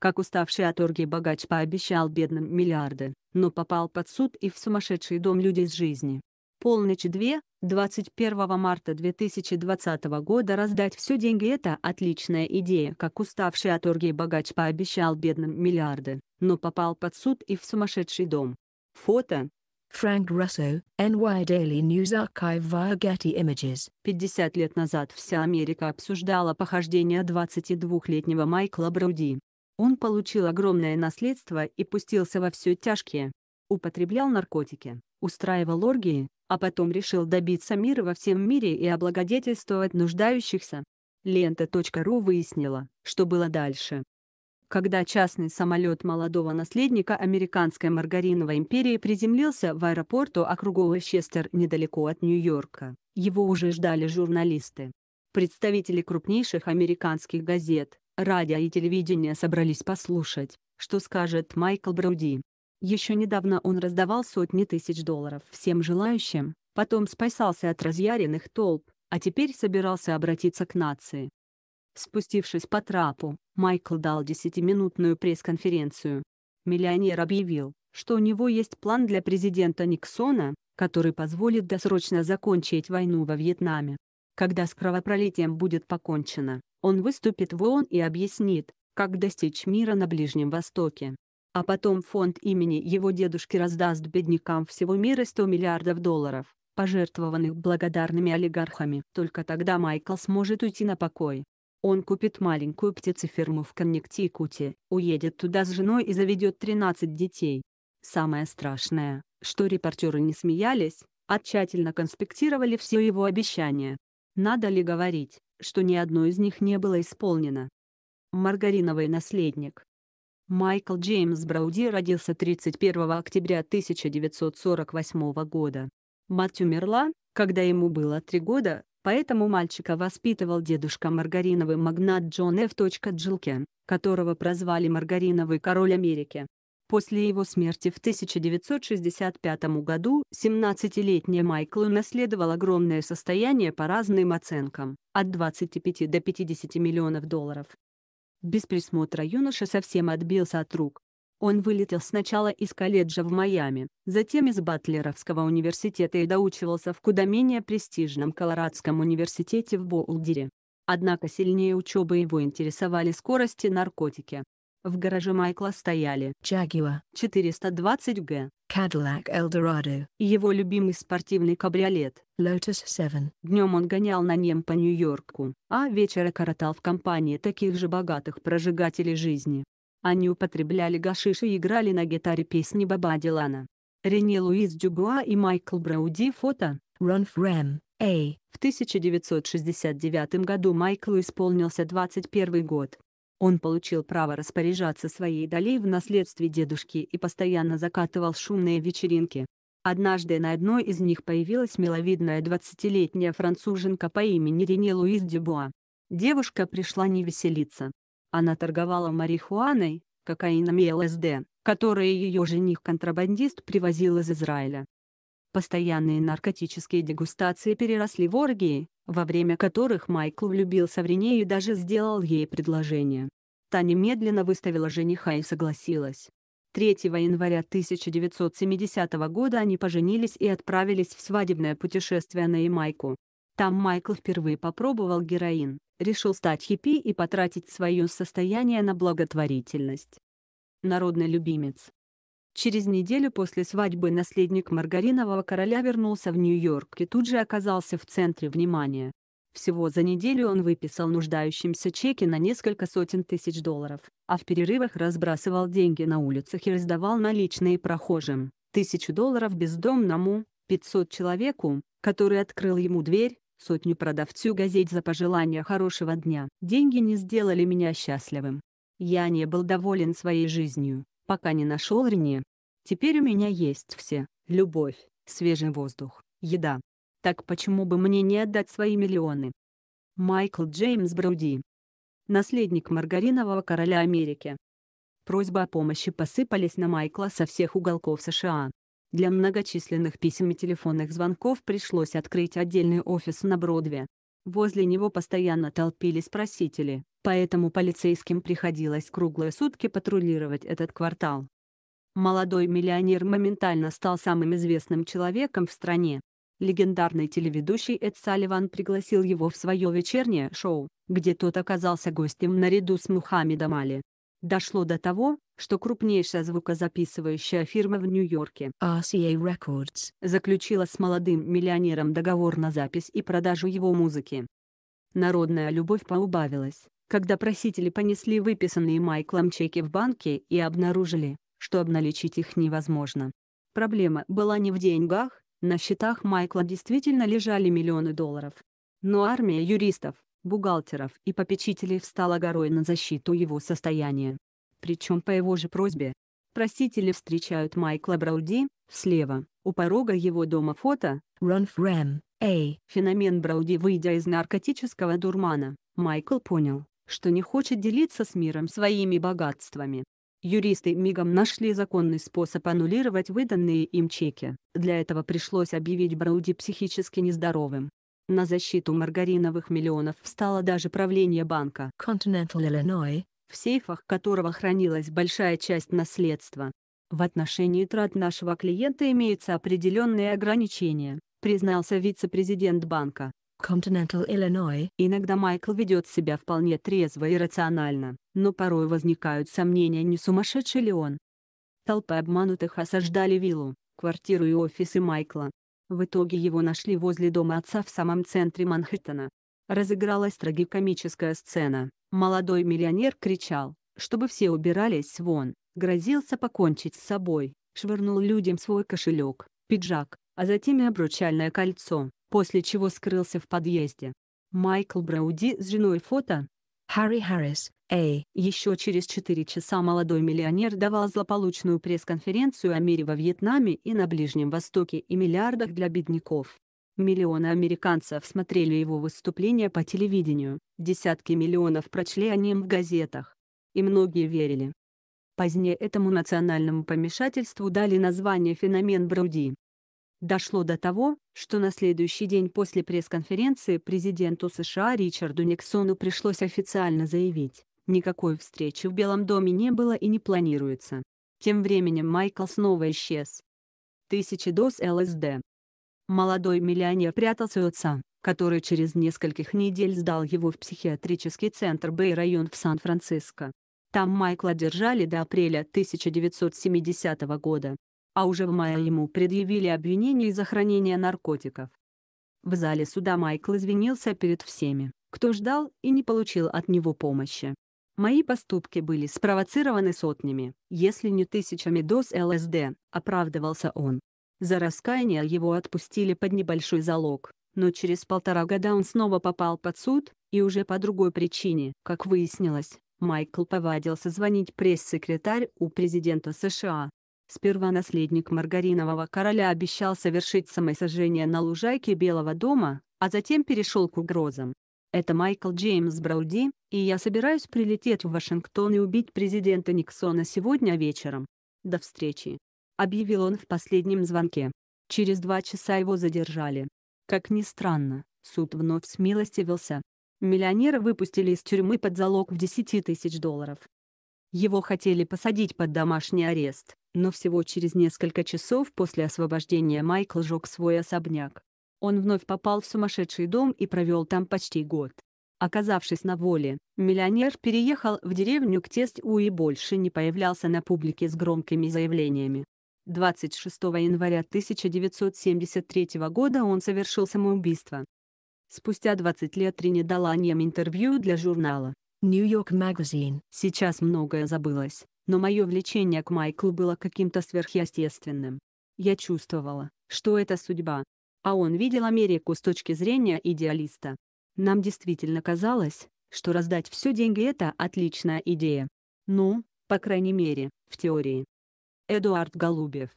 как уставший от оргии богач пообещал бедным миллиарды, но попал под суд и в сумасшедший дом людей с жизни. Полночь 2, 21 марта 2020 года раздать все деньги – это отличная идея, как уставший от оргии богач пообещал бедным миллиарды, но попал под суд и в сумасшедший дом. Фото. Фрэнк Руссо, NY Daily News Archive via Getty Images. 50 лет назад вся Америка обсуждала похождение 22-летнего Майкла Бруди, он получил огромное наследство и пустился во все тяжкие. Употреблял наркотики, устраивал оргии, а потом решил добиться мира во всем мире и облагодетельствовать нуждающихся. Лента.ру выяснила, что было дальше. Когда частный самолет молодого наследника американской маргариновой империи приземлился в аэропорту округового Честер недалеко от Нью-Йорка, его уже ждали журналисты. Представители крупнейших американских газет, радио и телевидение собрались послушать, что скажет Майкл Бруди. Еще недавно он раздавал сотни тысяч долларов всем желающим, потом спасался от разъяренных толп, а теперь собирался обратиться к нации. Спустившись по трапу, Майкл дал десятиминутную пресс-конференцию. Миллионер объявил, что у него есть план для президента Никсона, который позволит досрочно закончить войну во Вьетнаме. Когда с кровопролитием будет покончено, он выступит в ООН и объяснит, как достичь мира на Ближнем Востоке. А потом фонд имени его дедушки раздаст беднякам всего мира 100 миллиардов долларов, пожертвованных благодарными олигархами. Только тогда Майкл сможет уйти на покой. Он купит маленькую птицеферму в Коннектикуте, уедет туда с женой и заведет 13 детей. Самое страшное, что репортеры не смеялись, а тщательно конспектировали все его обещания. Надо ли говорить, что ни одно из них не было исполнено. Маргариновый наследник Майкл Джеймс Брауди родился 31 октября 1948 года. Мать умерла, когда ему было три года, поэтому мальчика воспитывал дедушка маргариновый магнат Джон Ф. Джилке, которого прозвали «Маргариновый король Америки». После его смерти в 1965 году 17-летний Майкл унаследовал огромное состояние по разным оценкам – от 25 до 50 миллионов долларов. Без присмотра юноша совсем отбился от рук. Он вылетел сначала из колледжа в Майами, затем из Батлеровского университета и доучивался в куда менее престижном Колорадском университете в Боулдере. Однако сильнее учебы его интересовали скорости наркотики, в гараже Майкла стояли Jaguar 420G, Cadillac Eldorado и его любимый спортивный кабриолет Lotus 7. Днем он гонял на нем по Нью-Йорку, а вечера коротал в компании таких же богатых прожигателей жизни. Они употребляли гашиш и играли на гитаре песни Баба Дилана. Рене Луис Дюбуа и Майкл Брауди фото Run Frem, A. В 1969 году Майклу исполнился 21 год. Он получил право распоряжаться своей долей в наследстве дедушки и постоянно закатывал шумные вечеринки. Однажды на одной из них появилась миловидная 20-летняя француженка по имени Рене Луис Дюбуа. Девушка пришла не веселиться. Она торговала марихуаной, кокаином и ЛСД, которые ее жених-контрабандист привозил из Израиля. Постоянные наркотические дегустации переросли в оргии, во время которых Майкл влюбился в Рене и даже сделал ей предложение. Та немедленно выставила жениха и согласилась. 3 января 1970 года они поженились и отправились в свадебное путешествие на Ямайку. Там Майкл впервые попробовал героин, решил стать хиппи и потратить свое состояние на благотворительность. Народный любимец Через неделю после свадьбы наследник Маргаринового короля вернулся в Нью-Йорк и тут же оказался в центре внимания. Всего за неделю он выписал нуждающимся чеки на несколько сотен тысяч долларов, а в перерывах разбрасывал деньги на улицах и раздавал наличные прохожим. Тысячу долларов бездомному, 500 человеку, который открыл ему дверь, сотню продавцу газет за пожелание хорошего дня. Деньги не сделали меня счастливым. Я не был доволен своей жизнью, пока не нашел Рене. Теперь у меня есть все – любовь, свежий воздух, еда. Так почему бы мне не отдать свои миллионы? Майкл Джеймс Бруди. Наследник Маргаринового короля Америки. Просьбы о помощи посыпались на Майкла со всех уголков США. Для многочисленных писем и телефонных звонков пришлось открыть отдельный офис на Бродве. Возле него постоянно толпились просители. Поэтому полицейским приходилось круглые сутки патрулировать этот квартал. Молодой миллионер моментально стал самым известным человеком в стране. Легендарный телеведущий Эд Салливан пригласил его в свое вечернее шоу, где тот оказался гостем наряду с Мухаммедом Али. Дошло до того, что крупнейшая звукозаписывающая фирма в Нью-Йорке RCA Records заключила с молодым миллионером договор на запись и продажу его музыки. Народная любовь поубавилась, когда просители понесли выписанные Майклом чеки в банке и обнаружили, что обналичить их невозможно. Проблема была не в деньгах, на счетах Майкла действительно лежали миллионы долларов. Но армия юристов, бухгалтеров и попечителей встала горой на защиту его состояния. Причем по его же просьбе. Просители встречают Майкла Брауди, слева, у порога его дома фото «Run Fram, A». Феномен Брауди выйдя из наркотического дурмана, Майкл понял, что не хочет делиться с миром своими богатствами. Юристы мигом нашли законный способ аннулировать выданные им чеки. Для этого пришлось объявить Брауди психически нездоровым. На защиту маргариновых миллионов встало даже правление банка Continental Illinois, в сейфах которого хранилась большая часть наследства. В отношении трат нашего клиента имеются определенные ограничения, признался вице-президент банка, Continental Illinois. Иногда Майкл ведет себя вполне трезво и рационально, но порой возникают сомнения, не сумасшедший ли он. Толпы обманутых осаждали виллу, квартиру и офисы Майкла. В итоге его нашли возле дома отца в самом центре Манхэттена. Разыгралась трагикомическая сцена. Молодой миллионер кричал, чтобы все убирались вон, грозился покончить с собой, швырнул людям свой кошелек, пиджак, а затем и обручальное кольцо после чего скрылся в подъезде. Майкл Брауди с женой фото. Харри Харрис, Эй. Еще через 4 часа молодой миллионер давал злополучную пресс-конференцию о мире во Вьетнаме и на Ближнем Востоке и миллиардах для бедняков. Миллионы американцев смотрели его выступления по телевидению, десятки миллионов прочли о нем в газетах. И многие верили. Позднее этому национальному помешательству дали название «феномен Брауди. Дошло до того, что на следующий день после пресс-конференции президенту США Ричарду Никсону пришлось официально заявить, никакой встречи в Белом доме не было и не планируется. Тем временем Майкл снова исчез. Тысячи доз ЛСД. Молодой миллионер прятался у отца, который через нескольких недель сдал его в психиатрический центр Бэй-район в Сан-Франциско. Там Майкла держали до апреля 1970 года, а уже в мае ему предъявили обвинение за хранение наркотиков. В зале суда Майкл извинился перед всеми, кто ждал и не получил от него помощи. Мои поступки были спровоцированы сотнями, если не тысячами доз ЛСД, оправдывался он. За раскаяние его отпустили под небольшой залог, но через полтора года он снова попал под суд, и уже по другой причине, как выяснилось, Майкл повадился звонить пресс-секретарь у президента США, Сперва наследник Маргаринового короля обещал совершить самосожжение на лужайке Белого дома, а затем перешел к угрозам. «Это Майкл Джеймс Брауди, и я собираюсь прилететь в Вашингтон и убить президента Никсона сегодня вечером. До встречи», — объявил он в последнем звонке. Через два часа его задержали. Как ни странно, суд вновь с милости смилостивился. Миллионера выпустили из тюрьмы под залог в 10 тысяч долларов. Его хотели посадить под домашний арест, но всего через несколько часов после освобождения Майкл жег свой особняк. Он вновь попал в сумасшедший дом и провел там почти год. Оказавшись на воле, миллионер переехал в деревню к тестю и больше не появлялся на публике с громкими заявлениями. 26 января 1973 года он совершил самоубийство. Спустя 20 лет Трини дала нем интервью для журнала New York Magazine. Сейчас многое забылось, но мое влечение к Майклу было каким-то сверхъестественным. Я чувствовала, что это судьба. А он видел Америку с точки зрения идеалиста. Нам действительно казалось, что раздать все деньги – это отличная идея. Ну, по крайней мере, в теории. Эдуард Голубев